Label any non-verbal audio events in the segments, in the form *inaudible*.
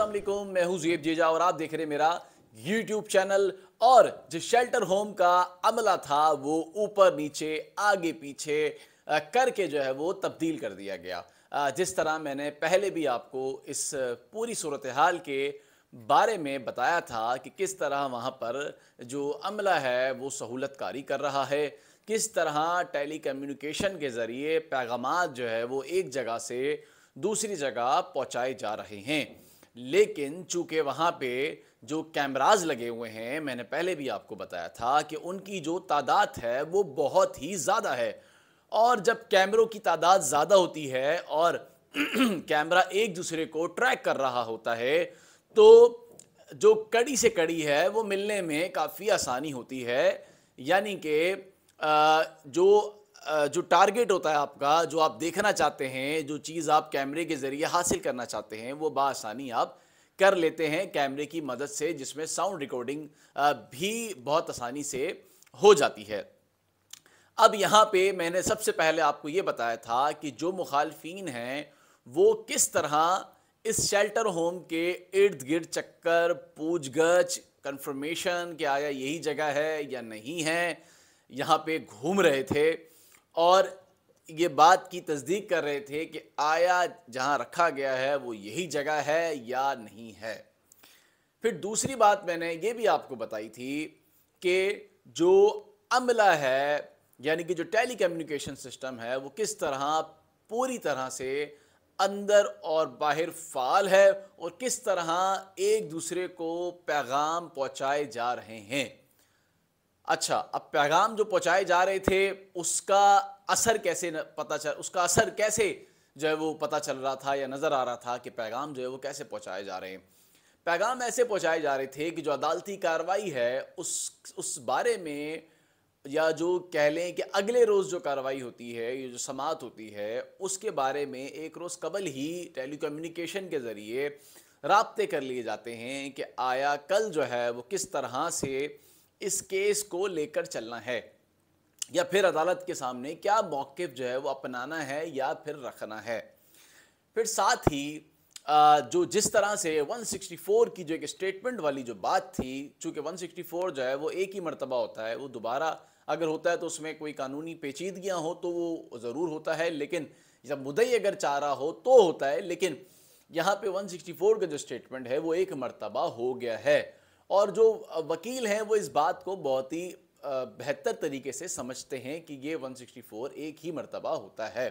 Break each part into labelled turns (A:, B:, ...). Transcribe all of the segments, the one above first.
A: असलम मैं हूँ जुएब जीजा और आप देख रहे मेरा यूट्यूब चैनल और जो शेल्टर होम का अमला था वो ऊपर नीचे आगे पीछे करके जो है वो तब्दील कर दिया गया जिस तरह मैंने पहले भी आपको इस पूरी सूरत हाल के बारे में बताया था कि किस तरह वहाँ पर जो अमला है वो सहूलत कारी कर रहा है किस तरह टेली कम्युनिकेशन के ज़रिए पैगाम जो है वो एक जगह से दूसरी जगह पहुँचाए जा रहे हैं लेकिन चूंकि वहाँ पे जो कैमराज लगे हुए हैं मैंने पहले भी आपको बताया था कि उनकी जो तादाद है वो बहुत ही ज़्यादा है और जब कैमरों की तादाद ज़्यादा होती है और *clears throat* कैमरा एक दूसरे को ट्रैक कर रहा होता है तो जो कड़ी से कड़ी है वो मिलने में काफ़ी आसानी होती है यानी कि जो जो टारगेट होता है आपका जो आप देखना चाहते हैं जो चीज़ आप कैमरे के ज़रिए हासिल करना चाहते हैं वो बसानी आप कर लेते हैं कैमरे की मदद से जिसमें साउंड रिकॉर्डिंग भी बहुत आसानी से हो जाती है अब यहाँ पे मैंने सबसे पहले आपको ये बताया था कि जो मुखालफन हैं वो किस तरह इस शेल्टर होम के इर्द गिर्द चक्कर पूछ गछ कन्फर्मेशन कि आया यही जगह है या नहीं है यहाँ पे घूम रहे थे और ये बात की तस्दीक कर रहे थे कि आया जहाँ रखा गया है वो यही जगह है या नहीं है फिर दूसरी बात मैंने ये भी आपको बताई थी कि जो अमला है यानी कि जो टेली कम्युनिकेशन सिस्टम है वो किस तरह पूरी तरह से अंदर और बाहर फाल है और किस तरह एक दूसरे को पैगाम पहुँचाए जा रहे हैं अच्छा अब पैगाम जो पहुंचाए जा रहे थे उसका असर कैसे पता चल उसका असर कैसे जो है वो पता चल रहा था या नज़र आ रहा था कि पैगाम जो है वो कैसे पहुंचाए जा रहे हैं पैगाम ऐसे पहुंचाए जा रहे थे कि जो अदालती कार्रवाई है उस उस बारे में या जो कह लें कि अगले रोज़ जो कार्रवाई होती है ये जो समात होती है उसके बारे में एक रोज़ कबल ही कम्यूनिकेशन के ज़रिए रबते कर लिए जाते हैं कि आया कल जो है वो किस तरह से इस केस को लेकर चलना है या फिर अदालत के सामने क्या मौक़ जो है वो अपनाना है या फिर रखना है फिर साथ ही जो जिस तरह से 164 की जो एक स्टेटमेंट वाली जो बात थी चूँकि 164 जो है वो एक ही मरतबा होता है वो दोबारा अगर होता है तो उसमें कोई कानूनी पेचीदगियाँ हो तो वो ज़रूर होता है लेकिन जब मुदई अगर चाह रहा हो तो होता है लेकिन यहाँ पे 164 का जो स्टेटमेंट है वो एक मरतबा हो गया है और जो वकील हैं वो इस बात को बहुत ही बेहतर तरीके से समझते हैं कि ये 164 एक ही मरतबा होता है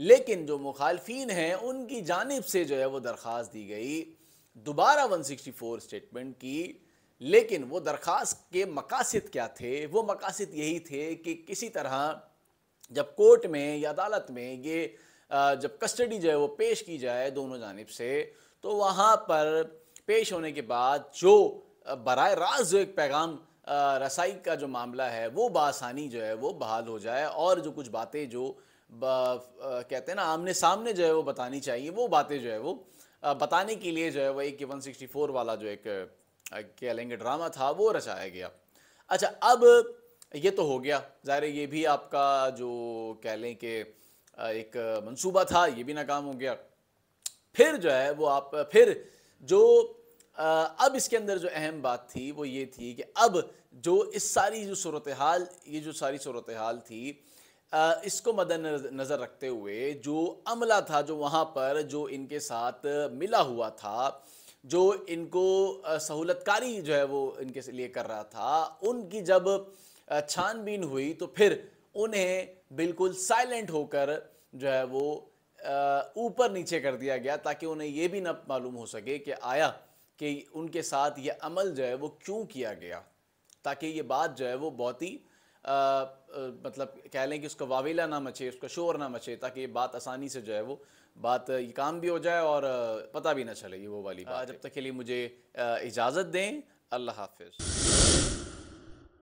A: लेकिन जो मुखालफी हैं उनकी जानब से जो है वो दरख्वास दी गई दोबारा 164 स्टेटमेंट की लेकिन वो दरख्वास के मकासद क्या थे वो मकासद यही थे कि किसी तरह जब कोर्ट में या अदालत में ये जब कस्टडी जो है वो पेश की जाए दोनों जानब से तो वहाँ पर पेश होने के बाद जो बर रास्त जो एक पैगाम रसाई का जो मामला है वो बासानी जो है वो बहाल हो जाए और जो कुछ बातें जो बा, आ, कहते हैं ना आमने सामने जो है वो बतानी चाहिए वो बातें जो है वो आ, बताने के लिए जो है वो एक वन सिक्सटी फोर वाला जो एक कह लेंगे ड्रामा था वो रचाया गया अच्छा अब ये तो हो गया ज़ाहिर ये भी आपका जो कह लें कि एक मंसूबा था ये भी नाकाम हो गया फिर जो है वो आप फिर जो अब इसके अंदर जो अहम बात थी वो ये थी कि अब जो इस सारी जो सूरत हाल ये जो सारी सूरत हाल थी इसको मद नज़र रखते हुए जो अमला था जो वहाँ पर जो इनके साथ मिला हुआ था जो इनको सहूलतकारी जो है वो इनके लिए कर रहा था उनकी जब छानबीन हुई तो फिर उन्हें बिल्कुल साइलेंट होकर जो है वो ऊपर नीचे कर दिया गया ताकि उन्हें ये भी ना मालूम हो सके कि आया कि उनके साथ ये अमल जो है वो क्यों किया गया ताकि ये बात जो है वो बहुत ही मतलब कह लें कि उसका वावेला ना मचे उसका शोर ना मचे ताकि ये बात आसानी से जो है वो बात ये काम भी हो जाए और पता भी ना चले ये वो वाली हाँ, बात जब तक के लिए मुझे इजाज़त दें अल्लाह हाफिज़